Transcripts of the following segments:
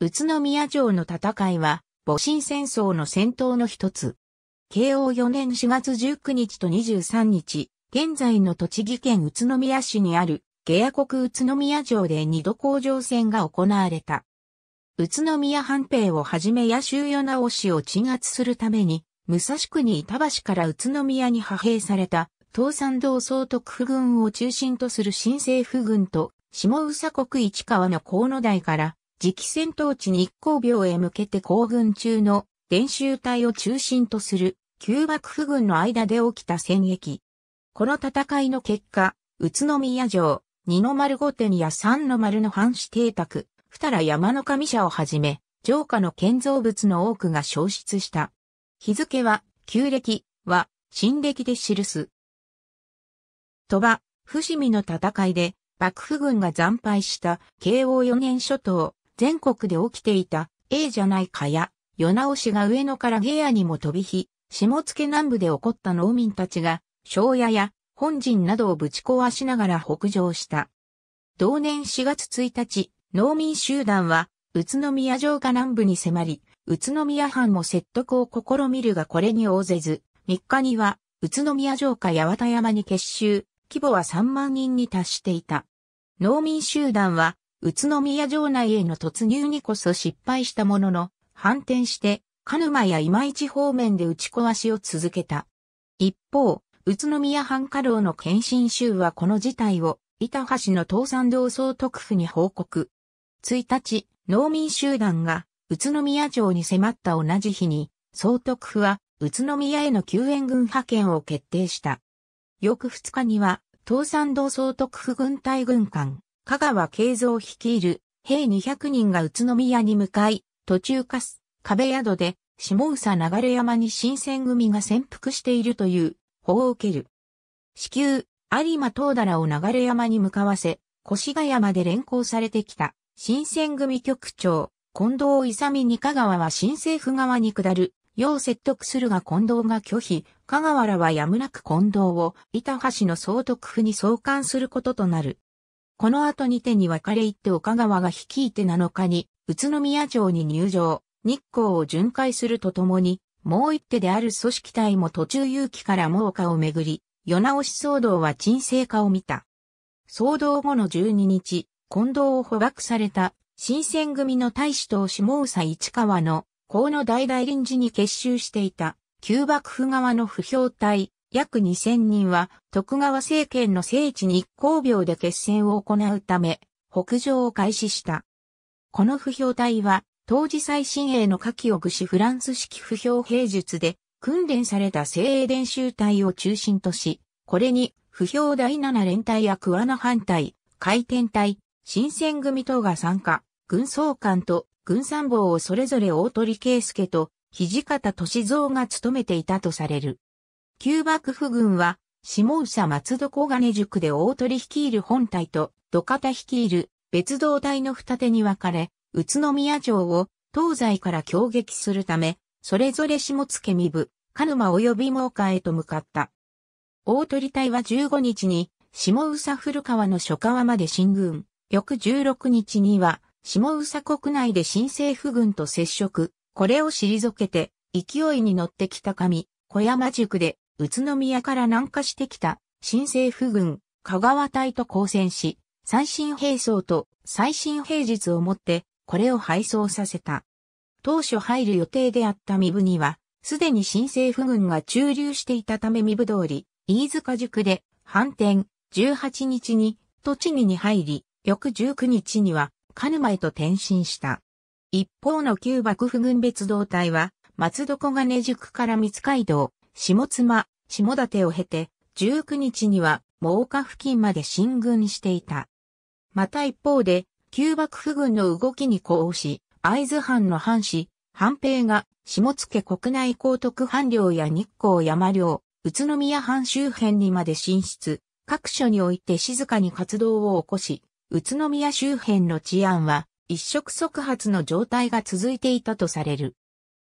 宇都宮城の戦いは、戊辰戦争の戦闘の一つ。慶応4年4月19日と23日、現在の栃木県宇都宮市にある、下野国宇都宮城で二度工場戦が行われた。宇都宮藩兵をはじめ野州与直氏を鎮圧するために、武蔵国板橋から宇都宮に派兵された、東山道総督府軍を中心とする新政府軍と、下宇佐国市川の河野台から、次期戦闘地日光病へ向けて行軍中の練習隊を中心とする旧幕府軍の間で起きた戦役。この戦いの結果、宇都宮城、二の丸御殿や三の丸の藩士邸宅、二良山の上社をはじめ、城下の建造物の多くが消失した。日付は、旧暦は、新暦で記す。鳥羽、伏見の戦いで、幕府軍が惨敗した慶応4年初頭、全国で起きていた、ええじゃないかや、世直しが上野から芸屋にも飛び火、下野南部で起こった農民たちが、庄屋や本陣などをぶち壊しながら北上した。同年4月1日、農民集団は、宇都宮城下南部に迫り、宇都宮藩も説得を試みるがこれに応ぜず、3日には、宇都宮城下八幡山に結集、規模は3万人に達していた。農民集団は、宇都宮城内への突入にこそ失敗したものの、反転して、鹿沼や今市方面で打ち壊しを続けた。一方、宇都宮藩家老の謙信衆はこの事態を、板橋の東山道総督府に報告。1日、農民集団が宇都宮城に迫った同じ日に、総督府は宇都宮への救援軍派遣を決定した。翌2日には、東山道総督府軍隊軍艦、香川慶三率いる兵200人が宇都宮に向かい、途中かす、壁宿で、下佐流山に新選組が潜伏しているという、報を受ける。至急、有馬東田らを流山に向かわせ、越谷まで連行されてきた、新選組局長、近藤勇に香川は新政府側に下る、よう説得するが近藤が拒否、香川らはやむなく近藤を、板橋の総督府に送還することとなる。この後に手に分かれ入って岡川が率いて7日に宇都宮城に入城、日光を巡回するとともに、もう一手である組織隊も途中勇気から猛火をめぐり、世直し騒動は沈静化を見た。騒動後の12日、近藤を捕獲された新選組の大使と下総市川の河野大大臨時に結集していた旧幕府側の不評隊約2000人は徳川政権の聖地日光病で決戦を行うため、北上を開始した。この不評隊は、当時最新鋭の火器を駆使フランス式不評兵術で、訓練された精鋭伝習隊を中心とし、これに、不評第7連隊や桑名反対、回転隊、新選組等が参加、軍総監と軍参謀をそれぞれ大鳥圭介と、土方歳三が務めていたとされる。旧幕府軍は、下社松戸小金塾で大鳥率いる本隊と、土方率いる別動隊の二手に分かれ、宇都宮城を東西から攻撃するため、それぞれ下付身部、鹿沼及び猛岡へと向かった。大鳥隊は15日に、下宇佐古川の諸川まで進軍。翌16日には、下宇佐国内で新政府軍と接触。これを退けて、勢いに乗ってきた上、小山塾で宇都宮から南下してきた新政府軍、香川隊と交戦し、最新兵装と最新兵術をもってこれを配送させた。当初入る予定であった三部には、すでに新政府軍が駐留していたため三部通り、飯塚塾で反転、18日に栃木に入り、翌19日には鹿沼へと転身した。一方の旧幕府軍別動隊は、松戸小金塾から三街道、下妻、下立を経て、19日には、猛火付近まで進軍していた。また一方で、旧幕府軍の動きに呼応し、会津藩の藩士、藩兵が、下野国内高徳藩領や日光山領、宇都宮藩周辺にまで進出、各所において静かに活動を起こし、宇都宮周辺の治安は、一触即発の状態が続いていたとされる。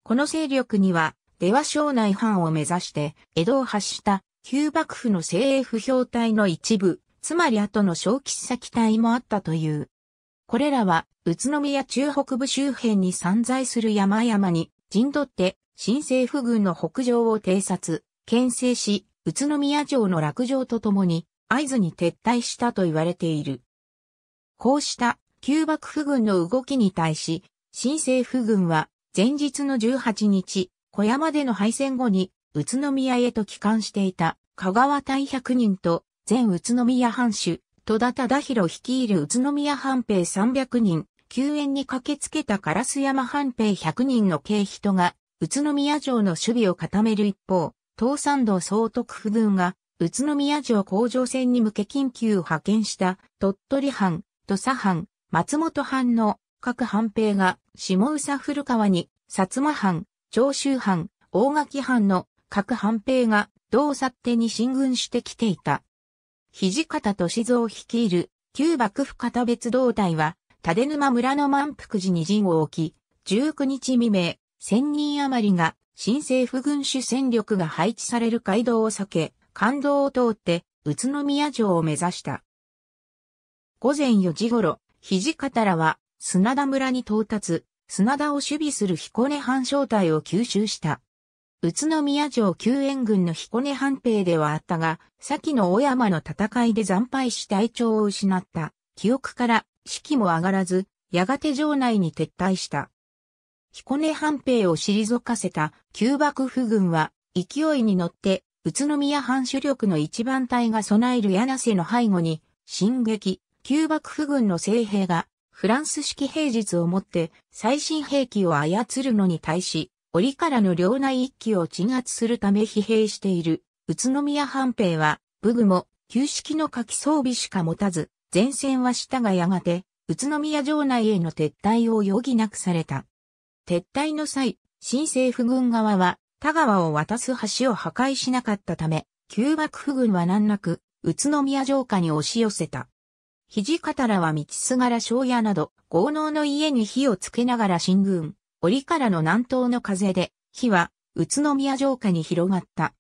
この勢力には、出羽省内藩を目指して、江戸を発した旧幕府の政英不評隊の一部、つまり後の小吉茶隊もあったという。これらは、宇都宮中北部周辺に散在する山々に陣取って、新政府軍の北上を偵察、牽制し、宇都宮城の落城とともに、合図に撤退したと言われている。こうした旧幕府軍の動きに対し、新政府軍は前日の18日、小山での敗戦後に宇都宮へと帰還していた香川隊100人と前宇都宮藩主、戸田忠宏率いる宇都宮藩兵300人、救援に駆けつけた烏山藩兵100人の費とが宇都宮城の守備を固める一方、東山道総督府軍が宇都宮城工場戦に向け緊急を派遣した鳥取藩、土佐藩、松本藩の各藩兵が下宇佐古川に薩摩藩、長州藩、大垣藩の各藩兵が同去てに進軍してきていた。土方歳三率いる旧幕府片別動隊は、立沼村の満腹寺に陣を置き、19日未明、1000人余りが新政府軍主戦力が配置される街道を避け、関道を通って宇都宮城を目指した。午前4時頃、土方らは砂田村に到達、砂田を守備する彦根藩小隊を吸収した。宇都宮城救援軍の彦根藩兵ではあったが、先の小山の戦いで惨敗し隊長を失った。記憶から士気も上がらず、やがて城内に撤退した。彦根藩兵を退かせた旧幕府軍は勢いに乗って宇都宮藩主力の一番隊が備える柳瀬の背後に進撃、旧幕府軍の精兵がフランス式兵術をもって最新兵器を操るのに対し、折からの領内一機を鎮圧するため疲弊している宇都宮藩兵は、武具も旧式の火器装備しか持たず、前線はしたがやがて、宇都宮城内への撤退を余儀なくされた。撤退の際、新政府軍側は、田川を渡す橋を破壊しなかったため、旧幕府軍は難なく、宇都宮城下に押し寄せた。肘方らは道すがら庄屋など、豪農の家に火をつけながら進軍、折からの南東の風で、火は、宇都宮城下に広がった。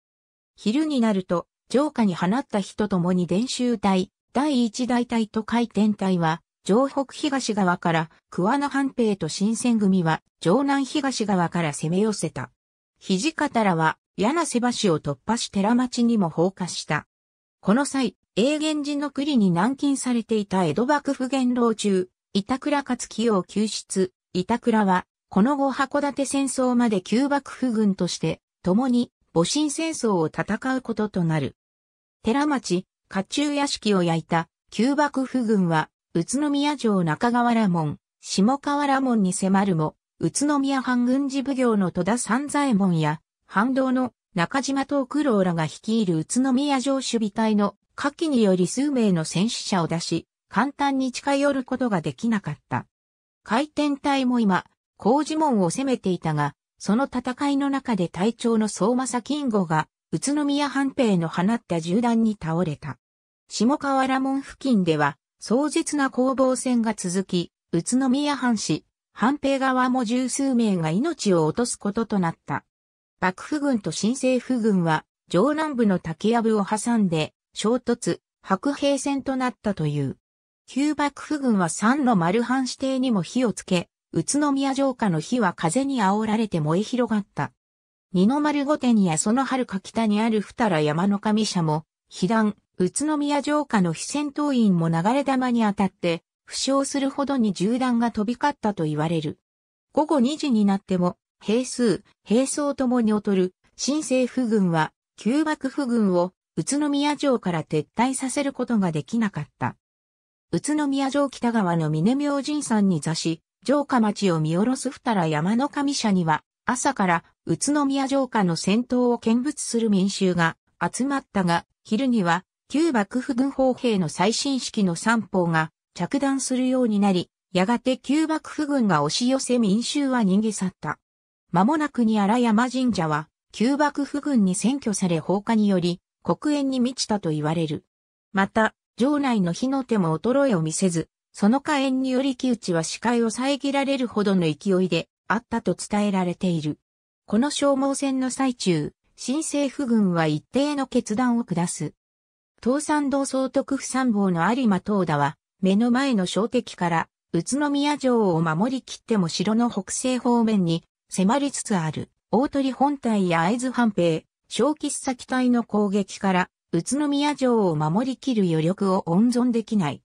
昼になると、城下に放った火と共に伝習隊、第一大隊と回転隊は、城北東側から桑名半兵と新選組は城南東側から攻め寄せた。土方らは柳瀬橋を突破し寺町にも放火した。この際、永元寺の栗に軟禁されていた江戸幕府元老中、板倉勝清を救出、板倉は、この後函館戦争まで旧幕府軍として、共に、戊辰戦争を戦うこととなる。寺町、甲冑屋敷を焼いた、旧幕府軍は、宇都宮城中川原門、下川原門に迫るも、宇都宮藩軍事奉行の戸田三左衛門や、反動の中島東九郎らが率いる宇都宮城守備隊の火器により数名の戦死者を出し、簡単に近寄ることができなかった。回転隊も今、工事門を攻めていたが、その戦いの中で隊長の相馬佐金吾が、宇都宮半兵の放った銃弾に倒れた。下河原門付近では、壮絶な攻防戦が続き、宇都宮藩士、半兵側も十数名が命を落とすこととなった。幕府軍と新政府軍は、城南部の竹やぶを挟んで、衝突、白兵戦となったという。旧幕府軍は三路丸藩指定にも火をつけ、宇都宮城下の火は風に煽られて燃え広がった。二の丸御殿やその遥か北にある二良山の神社も、被弾、宇都宮城下の非戦闘員も流れ弾に当たって、負傷するほどに銃弾が飛び交ったと言われる。午後2時になっても、兵数、兵装ともに劣る、新政府軍は、旧幕府軍を宇都宮城から撤退させることができなかった。宇都宮城北側の峰明神山に座し、城下町を見下ろす二ら山の神社には、朝から宇都宮城下の戦闘を見物する民衆が集まったが、昼には旧幕府軍砲兵の最新式の三砲が着弾するようになり、やがて旧幕府軍が押し寄せ民衆は逃げ去った。間もなくに荒山神社は、旧幕府軍に占拠され放火により、黒煙に満ちたと言われる。また、城内の火の手も衰えを見せず、その火炎により木内は視界を遮られるほどの勢いであったと伝えられている。この消耗戦の最中、新政府軍は一定の決断を下す。東山道総督府参謀の有馬東田は、目の前の小敵から、宇都宮城を守りきっても城の北西方面に迫りつつある、大鳥本体や会津半兵、小喫茶機体の攻撃から宇都宮城を守りきる余力を温存できない。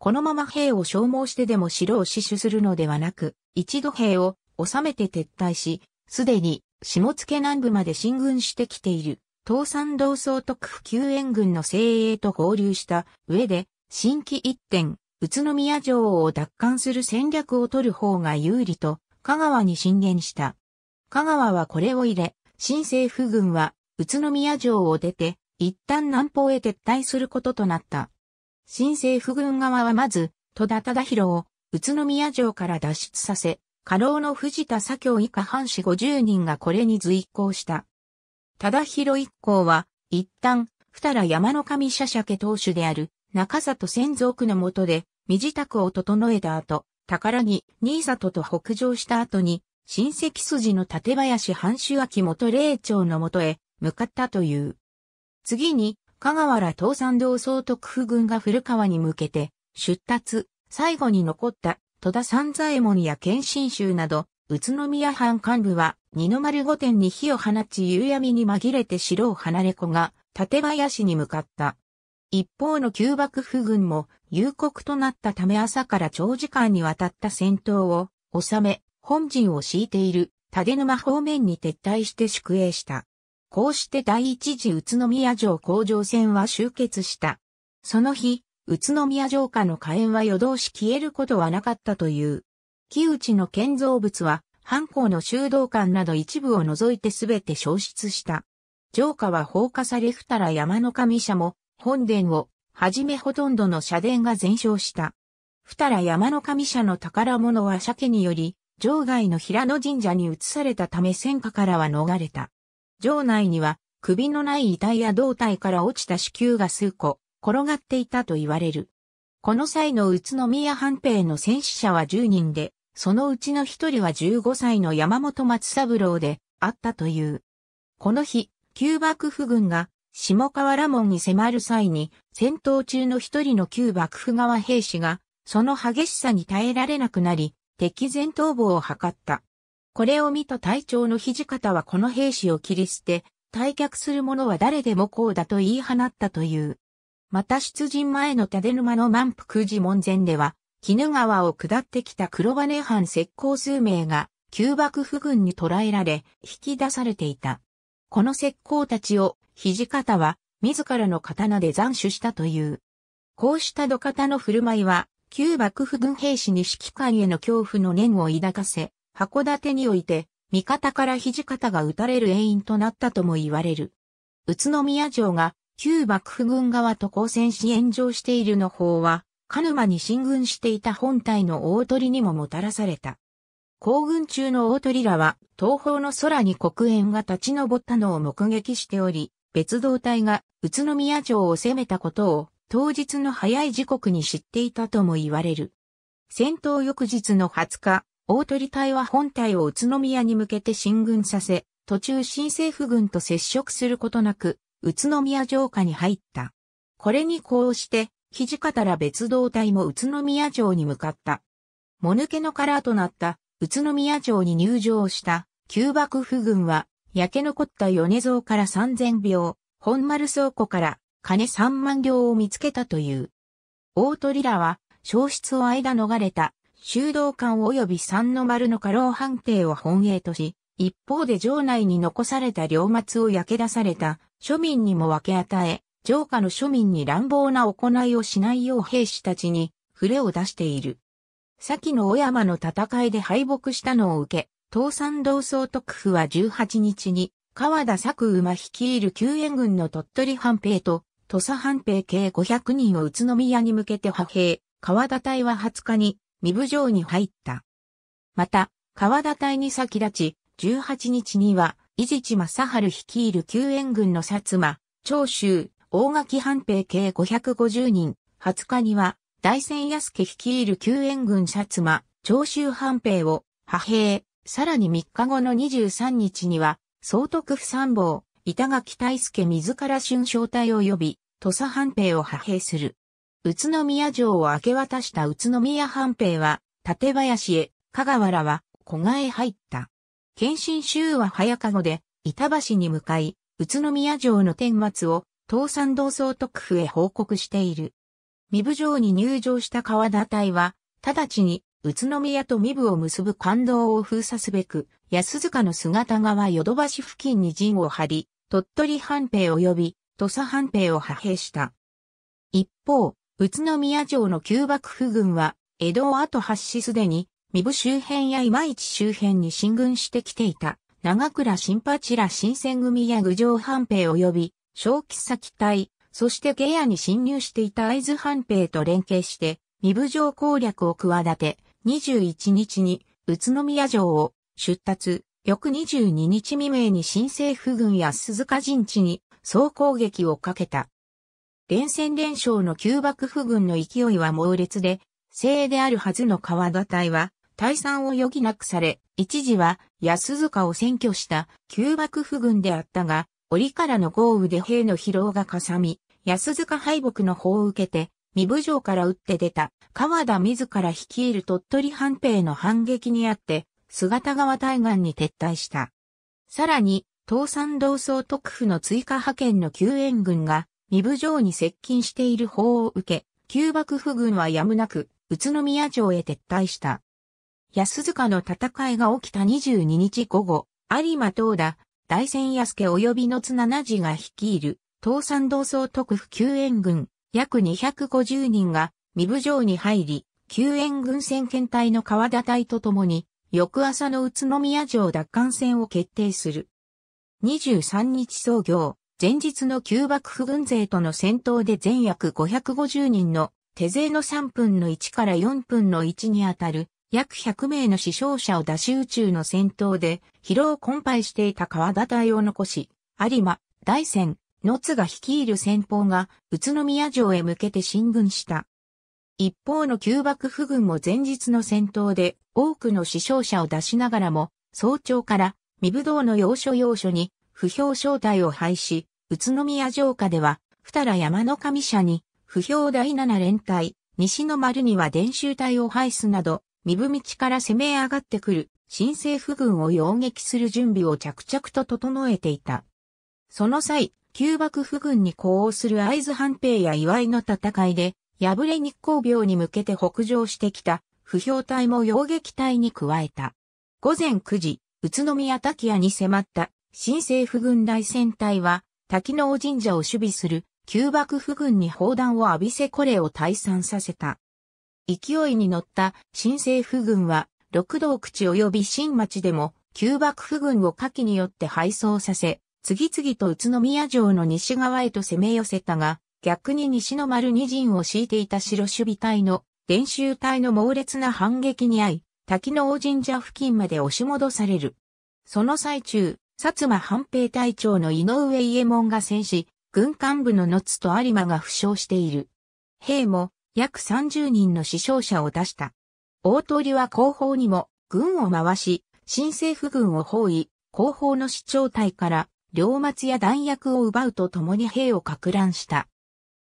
このまま兵を消耗してでも城を死守するのではなく、一度兵を収めて撤退し、すでに下け南部まで進軍してきている、東山道総督府救援軍の精鋭と合流した上で、新規一点、宇都宮城を奪還する戦略を取る方が有利と、香川に進言した。香川はこれを入れ、新政府軍は、宇都宮城を出て、一旦南方へ撤退することとなった。新政府軍側はまず、戸田忠宏を、宇都宮城から脱出させ、過労の藤田左京以下藩士50人がこれに随行した。忠宏一行は、一旦、二良山の神社社家当主である、中里先祖区の下で、身支度を整えた後、宝木、新里と北上した後に、親戚筋の立林藩主秋元霊長のもとへ向かったという。次に、香川原東山道総督府軍が古川に向けて出立、最後に残った戸田三左衛門や謙信州など、宇都宮藩幹部は二の丸御殿に火を放ち夕闇に紛れて城を離れ子が立林に向かった。一方の旧幕府軍も夕刻となったため朝から長時間にわたった戦闘を収め、本陣を敷いている竹沼方面に撤退して宿営した。こうして第一次宇都宮城工場戦は終結した。その日、宇都宮城下の火炎は夜通し消えることはなかったという。木内の建造物は、藩校の修道館など一部を除いてすべて消失した。城下は放火されふたら山の神社も、本殿を、はじめほとんどの社殿が全焼した。ふたら山の神社の宝物は鮭により、城外の平野神社に移されたため戦火からは逃れた。城内には首のない遺体や胴体から落ちた子宮が数個転がっていたと言われる。この際の宇都宮藩兵の戦死者は10人で、そのうちの一人は15歳の山本松三郎であったという。この日、旧幕府軍が下河原門に迫る際に、戦闘中の一人の旧幕府側兵士が、その激しさに耐えられなくなり、敵前頭部を図った。これを見た隊長の土方はこの兵士を切り捨て、退却する者は誰でもこうだと言い放ったという。また出陣前の立沼の満腹寺門前では、絹川を下ってきた黒羽藩石膏数名が、旧幕府軍に捕らえられ、引き出されていた。この石膏たちを、土方は、自らの刀で斬首したという。こうした土方の振る舞いは、旧幕府軍兵士に指揮官への恐怖の念を抱かせ、函館において、味方から土方が撃たれる原因となったとも言われる。宇都宮城が旧幕府軍側と交戦し炎上しているの方は、鹿沼に進軍していた本体の大鳥にももたらされた。行軍中の大鳥らは、東方の空に黒煙が立ち上ったのを目撃しており、別動隊が宇都宮城を攻めたことを当日の早い時刻に知っていたとも言われる。戦闘翌日の20日、大鳥隊は本隊を宇都宮に向けて進軍させ、途中新政府軍と接触することなく、宇都宮城下に入った。これにこうして、土方ら別動隊も宇都宮城に向かった。もぬけの殻となった宇都宮城に入城した旧幕府軍は、焼け残った米蔵から3000秒、本丸倉庫から金3万両を見つけたという。大鳥らは、消失を間逃れた、修道館及び三の丸の家老判定を本営とし、一方で城内に残された両末を焼け出された庶民にも分け与え、城下の庶民に乱暴な行いをしないよう兵士たちに、触れを出している。先の小山の戦いで敗北したのを受け、東山道総督府は18日に、川田作馬率いる救援軍の鳥取藩兵と、土佐藩兵計500人を宇都宮に向けて派兵、川田隊は20日に、身部城に入った。また、川田隊に先立ち、18日には、伊地地正春率いる救援軍の薩摩、長州、大垣藩兵計550人、20日には、大仙安家率いる救援軍薩摩、長州藩兵を、派兵、さらに3日後の23日には、総督府参謀、板垣大助自ら春章隊を呼び、土佐藩兵を派兵する。宇都宮城を明け渡した宇都宮藩兵は、立林へ、香川らは、古賀へ入った。謙信州は早籠で、板橋に向かい、宇都宮城の天末を、東山道総督府へ報告している。三部城に入城した川田隊は、直ちに、宇都宮と三部を結ぶ感動を封鎖すべく、安塚の姿川ヨド付近に陣を張り、鳥取藩兵及び土佐藩兵を派兵した。一方、宇都宮城の旧幕府軍は、江戸を後発しすでに、三部周辺や今市周辺に進軍してきていた、長倉新八ら新選組や郡上藩兵及び、正気先隊、そして下野に侵入していた会津藩兵と連携して、三部城攻略を企て、21日に宇都宮城を出発、翌22日未明に新政府軍や鈴鹿陣地に総攻撃をかけた。連戦連勝の旧幕府軍の勢いは猛烈で、精鋭であるはずの川田隊は退散を余儀なくされ、一時は安塚を占拠した旧幕府軍であったが、折からの豪雨で兵の疲労がかさみ、安塚敗北の方を受けて、未部城から打って出た川田自ら率いる鳥取藩兵の反撃にあって、姿川対岸に撤退した。さらに、東山道総特府の追加派遣の救援軍が、三部城に接近している法を受け、旧幕府軍はやむなく、宇都宮城へ撤退した。安塚の戦いが起きた22日午後、有馬東田、大仙安家及びの津七次が率いる、東山道総特府救援軍、約250人が、三部城に入り、救援軍戦検隊の川田隊と共に、翌朝の宇都宮城奪還戦を決定する。23日創業、前日の旧幕府軍勢との戦闘で全約550人の手勢の3分の1から4分の1にあたる約100名の死傷者を出し宇宙の戦闘で疲労困憊していた川田隊を残し、有馬、大戦、野津が率いる戦法が宇都宮城へ向けて進軍した。一方の旧幕府軍も前日の戦闘で多くの死傷者を出しながらも、早朝から未武道の要所要所に不評招待を廃し、宇都宮城下では、二良山の神社に不評第七連隊、西の丸には伝習隊を廃すなど、身武道から攻め上がってくる新政府軍を擁撃する準備を着々と整えていた。その際、旧幕府軍に呼応する合図藩兵や祝いの戦いで、破れ日光病に向けて北上してきた不評隊も溶撃隊に加えた。午前9時、宇都宮滝谷に迫った新政府軍大戦隊は滝の尾神社を守備する旧幕府軍に砲弾を浴びせこれを退散させた。勢いに乗った新政府軍は六道口及び新町でも旧幕府軍を火器によって敗走させ、次々と宇都宮城の西側へと攻め寄せたが、逆に西の丸二陣を敷いていた白守備隊の伝習隊の猛烈な反撃に遭い、滝の王神社付近まで押し戻される。その最中、薩摩半兵隊長の井上伊右衛門が戦死、軍幹部の野津と有馬が負傷している。兵も約30人の死傷者を出した。大鳥は後方にも軍を回し、新政府軍を包囲、後方の市長隊から、両松や弾薬を奪うとともに兵を拡乱した。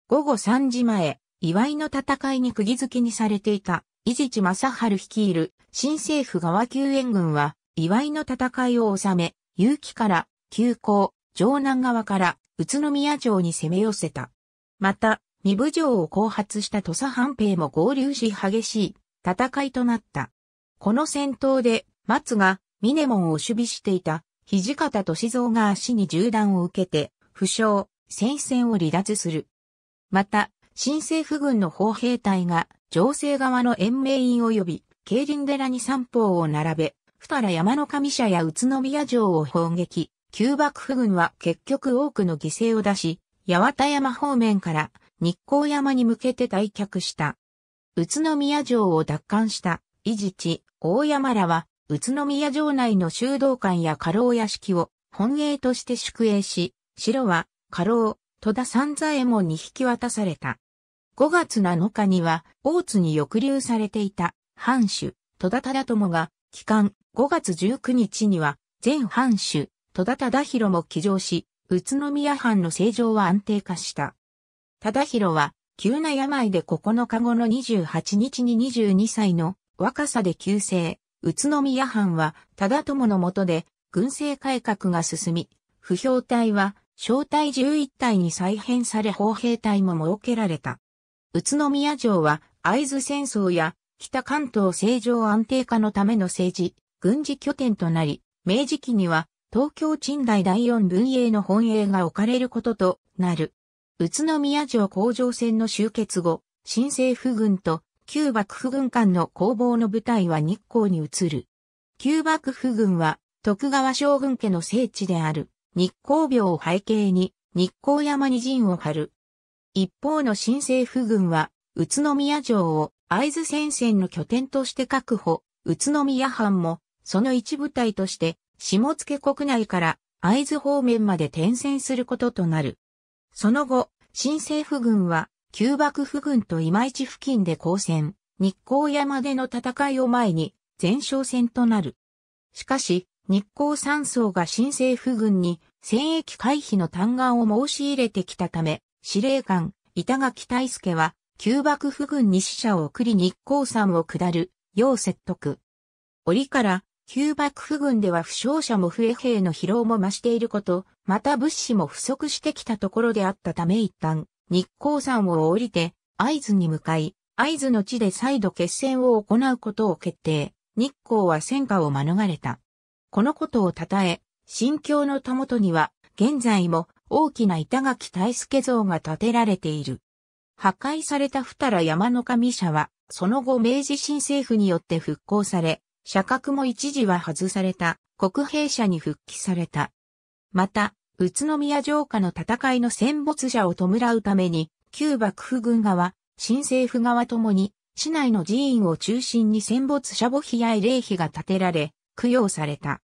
午後3時前、祝いの戦いに釘付けにされていた、伊地知正春率いる新政府側救援軍は、祝いの戦いを収め、結城から急行、城南側から宇都宮城に攻め寄せた。また、二部城を後発した土佐藩兵も合流し激しい戦いとなった。この戦闘で、松がミネモンを守備していた土方歳三が足に銃弾を受けて、負傷、戦線を離脱する。また、新政府軍の砲兵隊が、情勢側の延命院及び、京林寺に三方を並べ、二原山の上社や宇都宮城を砲撃、旧幕府軍は結局多くの犠牲を出し、八幡山方面から日光山に向けて退却した。宇都宮城を奪還した、伊地知、大山らは、宇都宮城内の修道館や家老屋敷を本営として宿営し、城は、家老、戸田三左衛門に引き渡された。5月7日には、大津に抑留されていた、藩主、戸田忠友が、帰還、5月19日には、前藩主、戸田忠弘も起乗し、宇都宮藩の政情は安定化した。忠弘は、急な病で9日後の28日に22歳の若さで急成。宇都宮藩は、忠友の下で、軍政改革が進み、不評体は、小隊11隊に再編され砲兵隊も設けられた。宇都宮城は、会津戦争や、北関東正常安定化のための政治、軍事拠点となり、明治期には、東京近代第四文営の本営が置かれることとなる。宇都宮城工場戦の終結後、新政府軍と旧幕府軍間の攻防の部隊は日光に移る。旧幕府軍は徳川将軍家の聖地である。日光病を背景に日光山に陣を張る。一方の新政府軍は、宇都宮城を会津戦線の拠点として確保、宇都宮藩も、その一部隊として、下野国内から会津方面まで転戦することとなる。その後、新政府軍は、旧幕府軍と今市付近で交戦、日光山での戦いを前に、前哨戦となる。しかし、日光山荘が新政府軍に戦役回避の嘆願を申し入れてきたため、司令官、板垣大助は、旧幕府軍に死者を送り日光山を下る、よう説得。折から、旧幕府軍では負傷者も増え兵の疲労も増していること、また物資も不足してきたところであったため一旦、日光山を降りて、合図に向かい、合図の地で再度決戦を行うことを決定。日光は戦火を免れた。このことを称え、心境のたもとには、現在も大きな板垣大助像が建てられている。破壊された二良山の神社は、その後明治新政府によって復興され、社格も一時は外された国兵社に復帰された。また、宇都宮城下の戦いの戦没者を弔うために、旧幕府軍側、新政府側ともに、市内の寺院を中心に戦没者墓碑や慰霊碑が建てられ、供養された。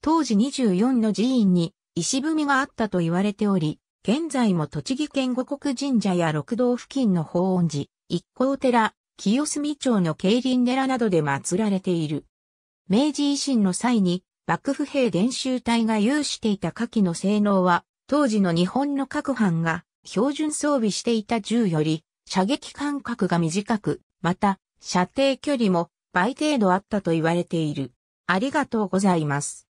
当時24の寺院に石踏みがあったと言われており、現在も栃木県五国神社や六道付近の法恩寺、一光寺、清澄町の競輪寺などで祀られている。明治維新の際に幕府兵伝習隊が有していた火器の性能は、当時の日本の各藩が標準装備していた銃より射撃間隔が短く、また射程距離も倍程度あったと言われている。ありがとうございます。